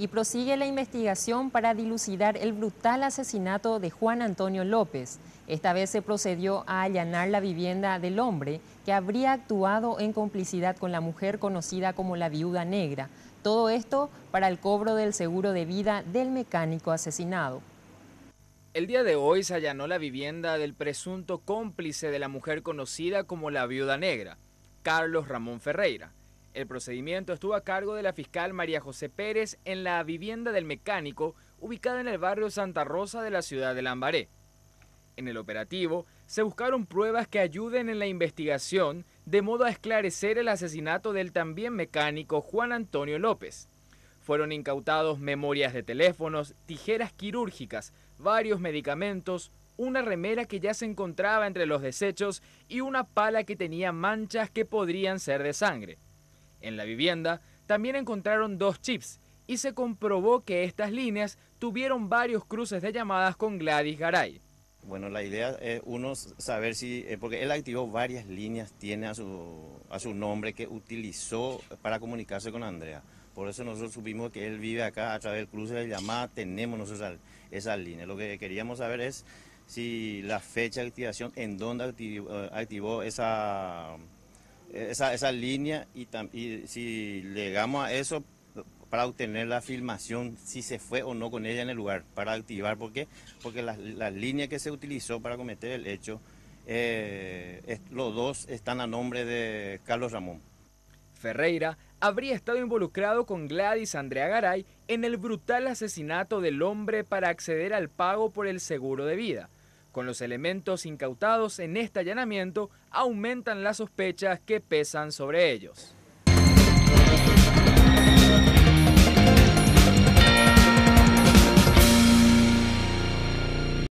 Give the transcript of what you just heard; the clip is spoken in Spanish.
y prosigue la investigación para dilucidar el brutal asesinato de Juan Antonio López. Esta vez se procedió a allanar la vivienda del hombre que habría actuado en complicidad con la mujer conocida como la viuda negra. Todo esto para el cobro del seguro de vida del mecánico asesinado. El día de hoy se allanó la vivienda del presunto cómplice de la mujer conocida como la viuda negra, Carlos Ramón Ferreira el procedimiento estuvo a cargo de la fiscal María José Pérez en la vivienda del mecánico ubicada en el barrio Santa Rosa de la ciudad de Lambaré. En el operativo se buscaron pruebas que ayuden en la investigación de modo a esclarecer el asesinato del también mecánico Juan Antonio López. Fueron incautados memorias de teléfonos, tijeras quirúrgicas, varios medicamentos, una remera que ya se encontraba entre los desechos y una pala que tenía manchas que podrían ser de sangre. En la vivienda también encontraron dos chips y se comprobó que estas líneas tuvieron varios cruces de llamadas con Gladys Garay. Bueno, la idea es uno saber si, eh, porque él activó varias líneas, tiene a su, a su nombre que utilizó para comunicarse con Andrea. Por eso nosotros supimos que él vive acá a través del cruce de llamada, tenemos nosotros esas líneas. Lo que queríamos saber es si la fecha de activación, en dónde eh, activó esa, esa, línea y, y si llegamos a eso para obtener la filmación si se fue o no con ella en el lugar, para activar, ¿por Porque la, línea que se utilizó para cometer el hecho, eh, los dos están a nombre de Carlos Ramón. Ferreira habría estado involucrado con Gladys Andrea Garay en el brutal asesinato del hombre para acceder al pago por el seguro de vida con los elementos incautados en este allanamiento aumentan las sospechas que pesan sobre ellos.